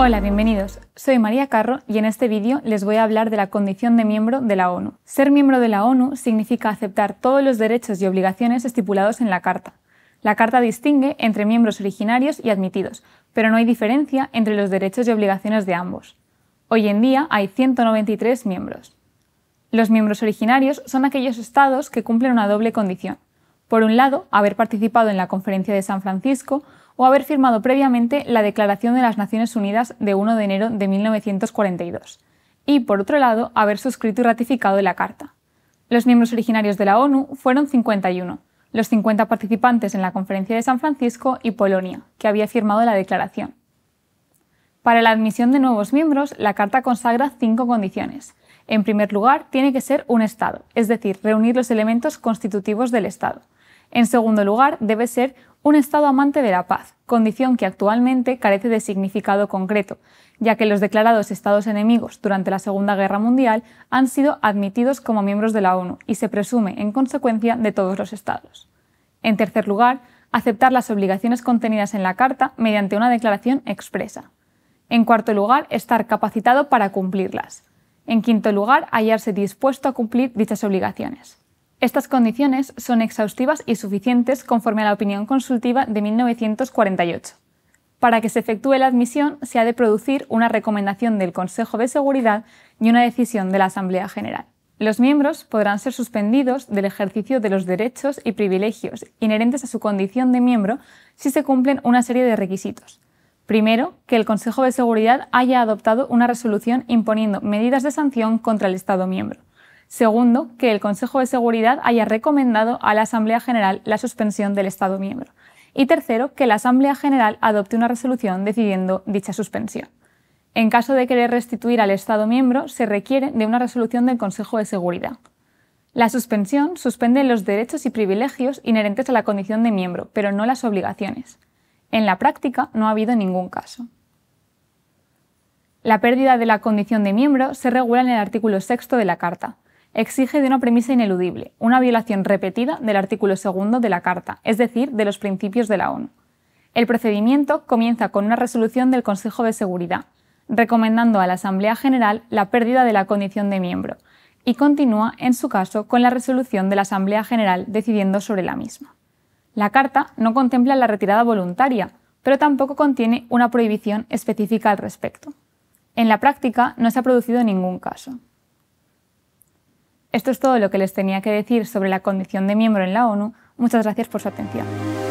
Hola, bienvenidos. Soy María Carro y en este vídeo les voy a hablar de la condición de miembro de la ONU. Ser miembro de la ONU significa aceptar todos los derechos y obligaciones estipulados en la Carta. La Carta distingue entre miembros originarios y admitidos, pero no hay diferencia entre los derechos y obligaciones de ambos. Hoy en día hay 193 miembros. Los miembros originarios son aquellos estados que cumplen una doble condición. Por un lado, haber participado en la Conferencia de San Francisco o haber firmado previamente la Declaración de las Naciones Unidas de 1 de enero de 1942 y, por otro lado, haber suscrito y ratificado la Carta. Los miembros originarios de la ONU fueron 51, los 50 participantes en la Conferencia de San Francisco y Polonia, que había firmado la declaración. Para la admisión de nuevos miembros, la Carta consagra cinco condiciones. En primer lugar, tiene que ser un Estado, es decir, reunir los elementos constitutivos del Estado. En segundo lugar, debe ser un Estado amante de la paz, condición que actualmente carece de significado concreto, ya que los declarados Estados enemigos durante la Segunda Guerra Mundial han sido admitidos como miembros de la ONU y se presume, en consecuencia, de todos los Estados. En tercer lugar, aceptar las obligaciones contenidas en la Carta mediante una declaración expresa. En cuarto lugar, estar capacitado para cumplirlas. En quinto lugar, hallarse dispuesto a cumplir dichas obligaciones. Estas condiciones son exhaustivas y suficientes conforme a la opinión consultiva de 1948. Para que se efectúe la admisión se ha de producir una recomendación del Consejo de Seguridad y una decisión de la Asamblea General. Los miembros podrán ser suspendidos del ejercicio de los derechos y privilegios inherentes a su condición de miembro si se cumplen una serie de requisitos. Primero, que el Consejo de Seguridad haya adoptado una resolución imponiendo medidas de sanción contra el Estado miembro. Segundo, que el Consejo de Seguridad haya recomendado a la Asamblea General la suspensión del Estado miembro. Y tercero, que la Asamblea General adopte una resolución decidiendo dicha suspensión. En caso de querer restituir al Estado miembro, se requiere de una resolución del Consejo de Seguridad. La suspensión suspende los derechos y privilegios inherentes a la condición de miembro, pero no las obligaciones. En la práctica no ha habido ningún caso. La pérdida de la condición de miembro se regula en el artículo 6 de la Carta, exige de una premisa ineludible, una violación repetida del artículo segundo de la Carta, es decir, de los principios de la ONU. El procedimiento comienza con una resolución del Consejo de Seguridad, recomendando a la Asamblea General la pérdida de la condición de miembro, y continúa, en su caso, con la resolución de la Asamblea General decidiendo sobre la misma. La Carta no contempla la retirada voluntaria, pero tampoco contiene una prohibición específica al respecto. En la práctica no se ha producido ningún caso. Esto es todo lo que les tenía que decir sobre la condición de miembro en la ONU. Muchas gracias por su atención.